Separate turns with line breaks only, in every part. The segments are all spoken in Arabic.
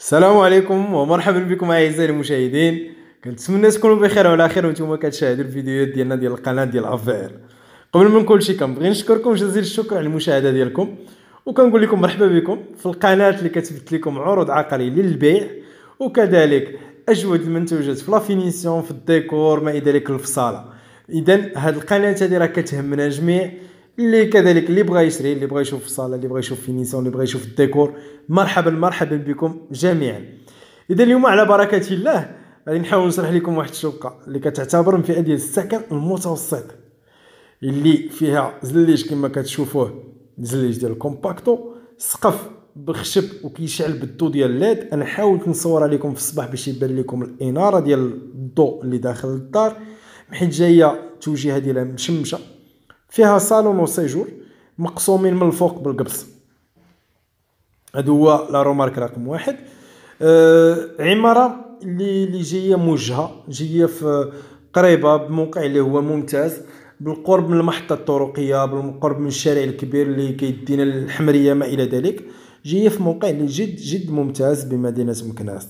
السلام عليكم ومرحبا بكم اعزائي المشاهدين كنتمنى تكونوا بخير وعلى خير وانتم كتشاهدوا الفيديوهات ديالنا ديال القناه ديال افير قبل من كل شيء كنبغي نشكركم جزيل الشكر على المشاهده ديالكم وكنقول لكم مرحبا بكم في القناه اللي كتبت لكم عروض عقلي للبيع وكذلك اجود المنتوجات في لافينيسيون في الديكور ما الى ذلك الفصاله اذا هاد القناه هذه راه كتهمنا جميع اللي كذلك اللي بغى يشري اللي بغى يشوف الصاله اللي بغى يشوف فينيسون اللي بغى يشوف الديكور مرحبا مرحبا بكم جميعا اذا اليوم على بركه الله غادي نحاول نشرح لكم واحد الشقه اللي كتعتبر من فئه ديال السكن المتوسط اللي فيها زليج كما كتشوفوه زليج ديال الكومباكتو سقف بخشب وكيشعل بالضو ديال الليد انا حاولت نصورها لكم في الصباح باش يبان لكم الاناره ديال الضوء اللي داخل الدار حيت جايه توجيهها ديالها مشمشه فيها صالون وسيجور مقسومين من الفوق بالقبص هذا هو لا رومارك رقم واحد آه عماره اللي اللي جايه موجهه جايه في قريبه بموقع اللي هو ممتاز بالقرب من المحطه الطرقيه بالقرب من الشارع الكبير اللي كيدينا الحمريه ما الى ذلك جايه في موقع اللي جد جد ممتاز بمدينه مكناس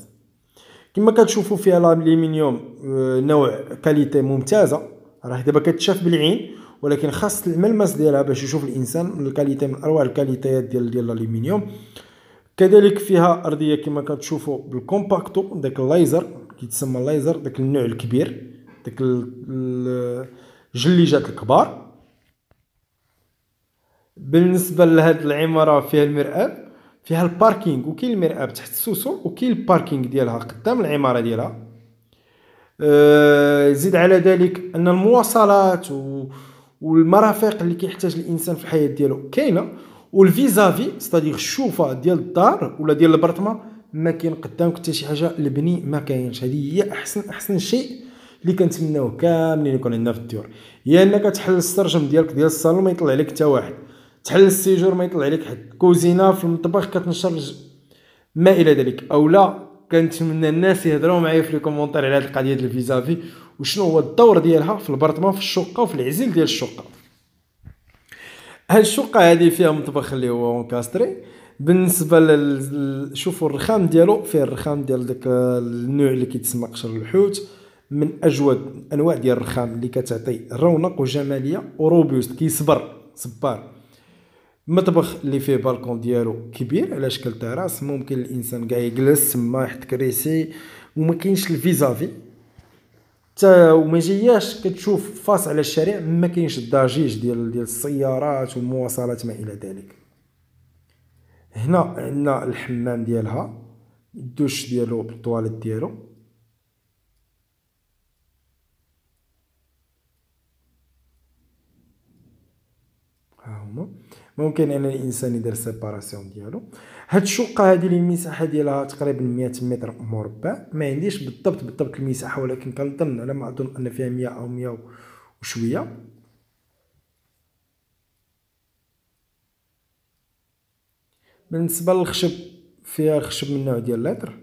كما كتشوفوا فيها الالومنيوم آه، نوع كاليتي ممتازه راه دابا كتشاف بالعين ولكن خاص الملمس ديالها باش يشوف الانسان من الكاليتي من اروع الكاليتيات ديال ديال الالومنيوم كذلك فيها ارضيه كما كتشوفوا بالكومباكتو داك الليزر كيتسمى الليزر داك النوع الكبير داك الجليجات الكبار بالنسبه لهاد العماره فيها المرآب فيها الباركينغ وكاين المرآب تحت السوسو وكاين الباركينغ ديالها قدام العماره ديالها آه، زيد على ذلك ان المواصلات و والمرافق اللي كيحتاج الانسان في الحياه ديالو كاينه والفيزافي ستادير الشوفه ديال الدار ولا ديال البرطمه ما كاين قدامك حتى شي حاجه البني ما كاينش هذه هي احسن احسن شيء اللي كنتمناوه كاملين يكون عندنا في الديور يا يعني انك تحل السرجم ديالك ديال الصالون ما يطلع لك حتى واحد تحل السيجور ما يطلع لك حد كوزينه في المطبخ كتنشر ما الى ذلك او لا كنتمنى الناس يهضروا معايا في لي كومونتير على هذه القضيه ديال الفيزافي وشنو هو الدور ديالها في البرطمان في الشقه وفي العزل ديال الشقه هاد الشقه هذه فيها مطبخ اللي هو اونكاستري بالنسبه لل شوفوا الرخام ديالو فيه الرخام ديال داك النوع اللي كيتسمى قشر الحوت من اجود انواع ديال الرخام اللي كتعطي رونق وجماليه وروبوست كيصبر صبار مطبخ اللي فيه بالكون ديالو كبير على شكل تراس ممكن الانسان كاع يجلس تما يحط كريسي وما كاينش الفيزافي حتى وما جاياش كتشوف فاس على الشارع ما كاينش الضجيج ديال ديال السيارات والمواصلات ما الى ذلك هنا عندنا الحمام ديالها الدوش ديالو بالطواليت ديالو ممكن ان الانسان يدير سيباراسيون ديالو هاد الشقه هذه المساحه ديالها تقريبا 100 متر مربع ما عنديش بالضبط بالضبط المساحه ولكن كنظن على ما اظن ان فيها 100 او 100 وشويه بالنسبه للخشب فيها خشب من نوع ديال لاتر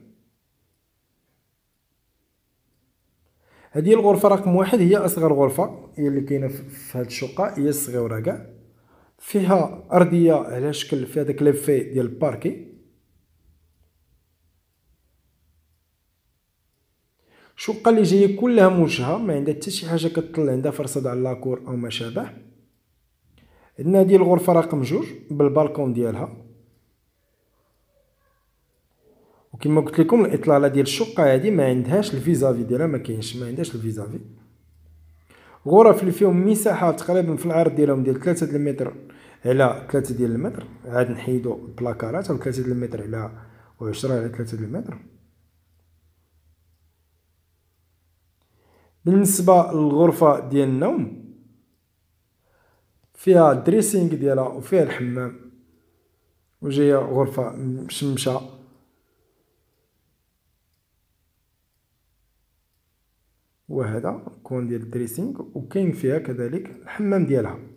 هذه الغرفه رقم واحد هي اصغر غرفه هي اللي كاينه في هذه الشقه هي الصغيره كاع فيها ارضيه على شكل في هذاك ليفي ديال الباركي الشقه اللي جايه كلها موجهه ما عندها حتى شي حاجه كطل عندها فرصه على لاكور او ما شابه عندنا هذه الغرفه رقم جوج بالبالكون ديالها وكما قلت لكم الاطلاله ديال الشقه هذه ما عندهاش الفيزافي ديالها ما كاينش ما عندهاش الفيزافي غرف اللي فيهم مساحه تقريبا في العرض ديالهم ديال 3 متر على 3 ديال المتر عاد نحيدو البلاكارات او 3 ديال المتر على 10 على 3 ديال المتر بالنسبه للغرفه ديال النوم فيها الدريسينغ ديالها وفيها الحمام وجايه غرفه مشمشه وهذا كون ديال الدريسينغ وكاين فيها كذلك الحمام ديالها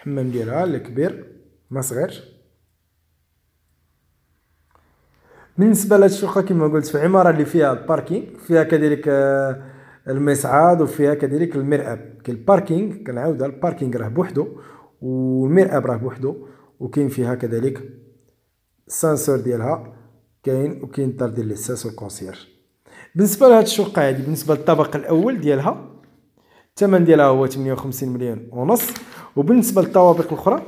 حمام ديالها الكبير ما صغيرش بالنسبه لهاد الشقه كما قلت في عماره اللي فيها الباركينغ فيها كذلك آه، المصعد وفيها كذلك المرأب كاين الباركينغ كنعاودها الباركينغ راه بوحدو والمرأب راه بوحدو وكاين فيها كذلك السانسور ديالها كاين وكاين الدار ديال الاساس والكونسيرج بالنسبه لهاد الشقه هادي بالنسبه للطبق الاول ديالها الثمن ديالها هو 58 مليون ونص وبالنسبه للطوابق الاخرى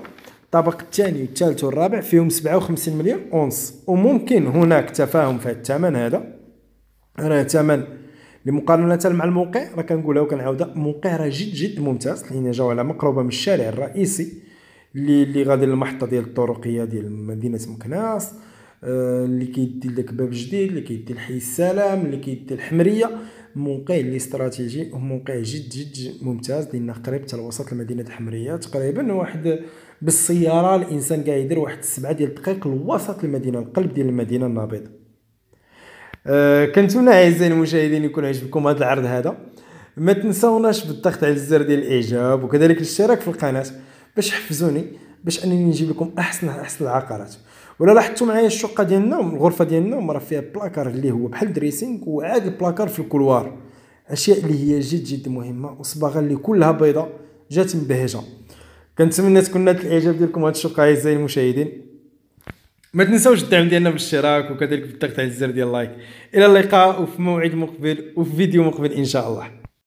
الطبق الثاني والثالث والرابع فيهم 57 مليون اونص وممكن هناك تفاهم في الثمن هذا انا ثمن لمقارنه مع الموقع راه كنقولها وكنعاودها موقع راه جد جد ممتاز حين على مقربه من الشارع الرئيسي اللي اللي غادي للمحطه ديال الطرقيه ديال مدينه مكناس آه، اللي كيدي داك باب جديد اللي كيدي الحي السلام اللي كيدي الحمريه موقع لي استراتيجي وموقع جد جد ممتاز لانه قريب حتى لوسط المدينه الحمريه تقريبا واحد بالسياره الانسان كاع يدير واحد سبعة ديال الدقائق لوسط المدينه القلب ديال المدينه النابضه أه كنتمنى اعزائي المشاهدين يكون عجبكم هذا العرض هذا ما تنساوناش بالضغط على الزر ديال الاعجاب وكذلك الاشتراك في القناه باش تحفزوني باش انني نجيب لكم احسن احسن العقارات ولا لاحظتوا معايا الشقه ديال النوم الغرفه ديال النوم راه فيها بلاكار اللي هو بحال دريسينغ وعاد البلاكار في الكولوار اشياء اللي هي جد جد مهمه وصباغه اللي كلها بيضاء جات مبهجه كنتمنى تكون نالت الاعجاب ديالكم هاد الشقه اعزائي المشاهدين ما تنساوش الدعم ديالنا بالاشتراك وكذلك بالضغط على الزر ديال اللايك الى اللقاء وفي موعد مقبل وفي فيديو مقبل ان شاء الله